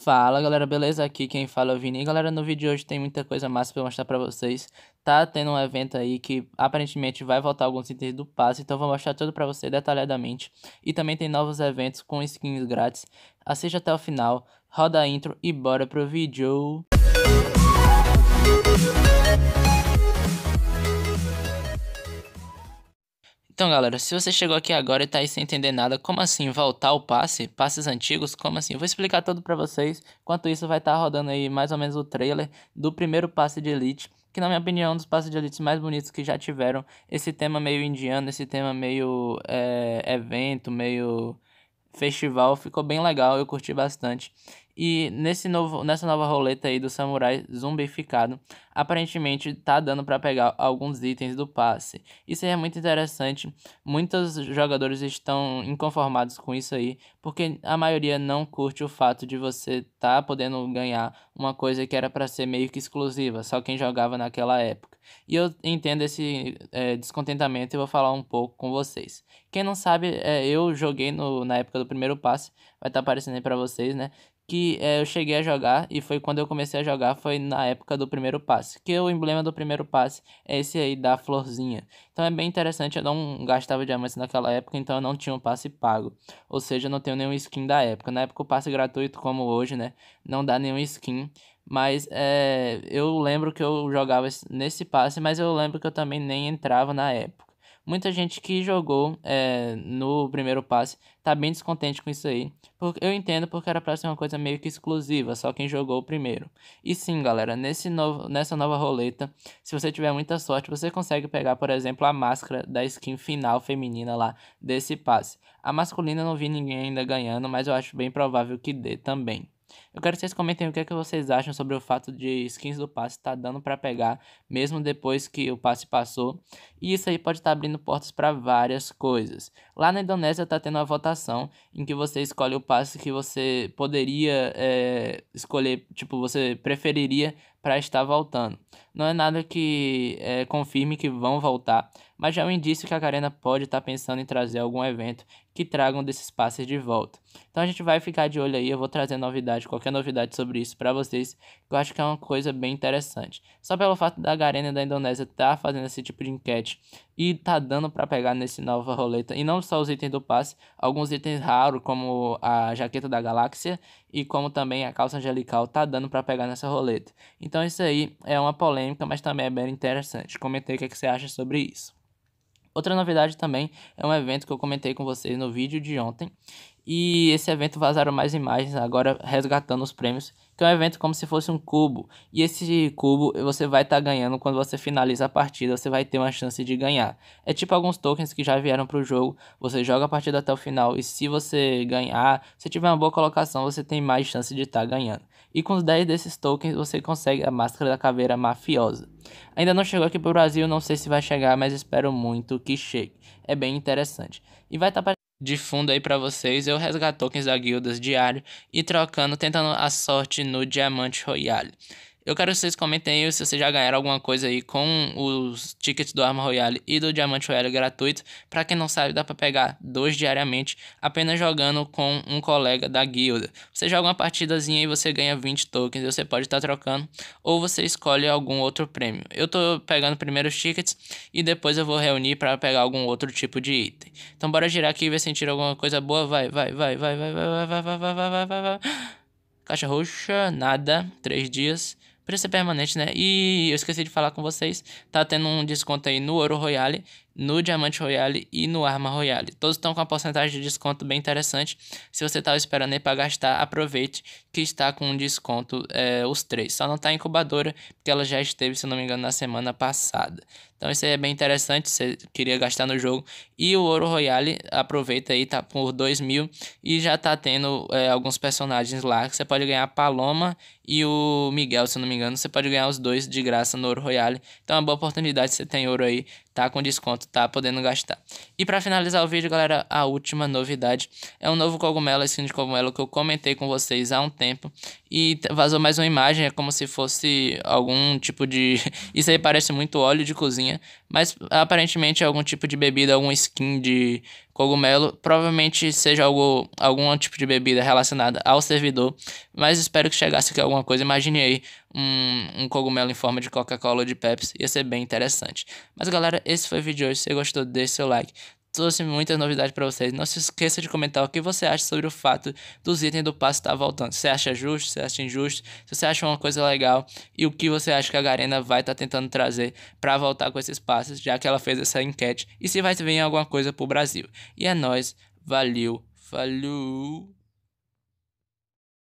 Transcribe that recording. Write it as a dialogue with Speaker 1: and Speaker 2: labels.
Speaker 1: Fala galera, beleza? Aqui quem fala é o Vini. Galera, no vídeo de hoje tem muita coisa massa pra mostrar pra vocês. Tá tendo um evento aí que aparentemente vai voltar alguns itens do passe, então vou mostrar tudo pra você detalhadamente. E também tem novos eventos com skins grátis. Assista até o final, roda a intro e bora pro vídeo! Música Então, galera, se você chegou aqui agora e tá aí sem entender nada, como assim voltar o passe? Passes antigos, como assim? Eu vou explicar tudo para vocês. Enquanto isso, vai estar tá rodando aí mais ou menos o trailer do primeiro passe de Elite, que na minha opinião é um dos passes de Elite mais bonitos que já tiveram. Esse tema meio indiano, esse tema meio é, evento, meio festival, ficou bem legal, eu curti bastante. E nesse novo, nessa nova roleta aí do samurai zumbificado, aparentemente tá dando para pegar alguns itens do passe. Isso é muito interessante. Muitos jogadores estão inconformados com isso aí, porque a maioria não curte o fato de você tá podendo ganhar uma coisa que era para ser meio que exclusiva, só quem jogava naquela época. E eu entendo esse é, descontentamento e vou falar um pouco com vocês. Quem não sabe, é, eu joguei no, na época do primeiro passe, vai estar tá aparecendo aí pra vocês, né? Que é, eu cheguei a jogar e foi quando eu comecei a jogar, foi na época do primeiro passe. Que o emblema do primeiro passe é esse aí da florzinha. Então é bem interessante, eu não gastava diamantes naquela época, então eu não tinha um passe pago. Ou seja, eu não tenho nenhum skin da época. Na época o passe gratuito, como hoje, né? Não dá nenhum skin mas é, eu lembro que eu jogava nesse passe, mas eu lembro que eu também nem entrava na época. Muita gente que jogou é, no primeiro passe tá bem descontente com isso aí. Porque eu entendo porque era pra ser uma coisa meio que exclusiva, só quem jogou o primeiro. E sim, galera, nesse novo, nessa nova roleta, se você tiver muita sorte, você consegue pegar, por exemplo, a máscara da skin final feminina lá desse passe. A masculina eu não vi ninguém ainda ganhando, mas eu acho bem provável que dê também. Eu quero que vocês comentem o que, é que vocês acham sobre o fato de skins do passe estar tá dando para pegar mesmo depois que o passe passou. E isso aí pode estar tá abrindo portas para várias coisas. Lá na Indonésia está tendo uma votação em que você escolhe o passe que você poderia é, escolher, tipo, você preferiria para estar voltando. Não é nada que é, confirme que vão voltar, mas já é um indício que a Karena pode estar tá pensando em trazer algum evento que tragam desses passes de volta. Então a gente vai ficar de olho aí, eu vou trazer novidade qualquer pouca novidade sobre isso para vocês, que eu acho que é uma coisa bem interessante. Só pelo fato da Garena da Indonésia estar tá fazendo esse tipo de enquete e tá dando para pegar nesse nova roleta, e não só os itens do passe, alguns itens raros, como a jaqueta da galáxia e como também a calça angelical, tá dando para pegar nessa roleta. Então isso aí é uma polêmica, mas também é bem interessante. Comentei o que, é que você acha sobre isso. Outra novidade também é um evento que eu comentei com vocês no vídeo de ontem, e esse evento vazaram mais imagens agora resgatando os prêmios, que é um evento como se fosse um cubo. E esse cubo você vai estar tá ganhando quando você finaliza a partida, você vai ter uma chance de ganhar. É tipo alguns tokens que já vieram para o jogo, você joga a partida até o final e se você ganhar, se tiver uma boa colocação, você tem mais chance de estar tá ganhando. E com os 10 desses tokens você consegue a máscara da caveira mafiosa. Ainda não chegou aqui para o Brasil, não sei se vai chegar, mas espero muito que chegue. É bem interessante. E vai estar tá de fundo aí para vocês, eu resgatou tokens da guildas diário e trocando, tentando a sorte no Diamante Royale. Eu quero que vocês comentem aí se vocês já ganharam alguma coisa aí com os tickets do Arma Royale e do Diamante Royale gratuito. Para quem não sabe, dá para pegar dois diariamente apenas jogando com um colega da guilda. Você joga uma partidazinha e você ganha 20 tokens, você pode estar tá trocando ou você escolhe algum outro prêmio. Eu tô pegando primeiro os tickets e depois eu vou reunir para pegar algum outro tipo de item. Então bora girar aqui e ver se tira alguma coisa boa. Vai, vai, vai, vai, vai, vai, vai, vai, vai, vai, vai, vai. Caixa roxa, nada, três dias preço permanente, né? E eu esqueci de falar com vocês, tá tendo um desconto aí no Ouro Royale, no Diamante Royale e no Arma Royale. Todos estão com uma porcentagem de desconto bem interessante. Se você estava tá esperando aí para gastar, aproveite que está com um desconto é, os três. Só não está incubadora, porque ela já esteve, se não me engano, na semana passada. Então isso aí é bem interessante, você queria gastar no jogo. E o Ouro Royale, aproveita aí, tá por 2 mil. E já tá tendo é, alguns personagens lá, que você pode ganhar a Paloma e o Miguel, se não me engano. Você pode ganhar os dois de graça no Ouro Royale. Então é uma boa oportunidade, se você tem ouro aí tá com desconto, tá podendo gastar. E para finalizar o vídeo, galera, a última novidade é um novo cogumelo, esse de cogumelo que eu comentei com vocês há um tempo e vazou mais uma imagem, é como se fosse algum tipo de isso aí parece muito óleo de cozinha, mas aparentemente é algum tipo de bebida, algum skin de cogumelo, provavelmente seja algo, algum tipo de bebida relacionada ao servidor, mas espero que chegasse aqui alguma coisa. Imagine aí um, um cogumelo em forma de Coca-Cola ou de Pepsi, ia ser bem interessante. Mas galera, esse foi o vídeo de hoje. Se você gostou, deixe seu like trouxe muitas novidades para vocês. Não se esqueça de comentar o que você acha sobre o fato dos itens do passe estar tá voltando. Se acha justo, se acha injusto, se você acha uma coisa legal e o que você acha que a Garena vai estar tá tentando trazer para voltar com esses passes, já que ela fez essa enquete e se vai vir alguma coisa pro Brasil. E é nós, valeu, falou.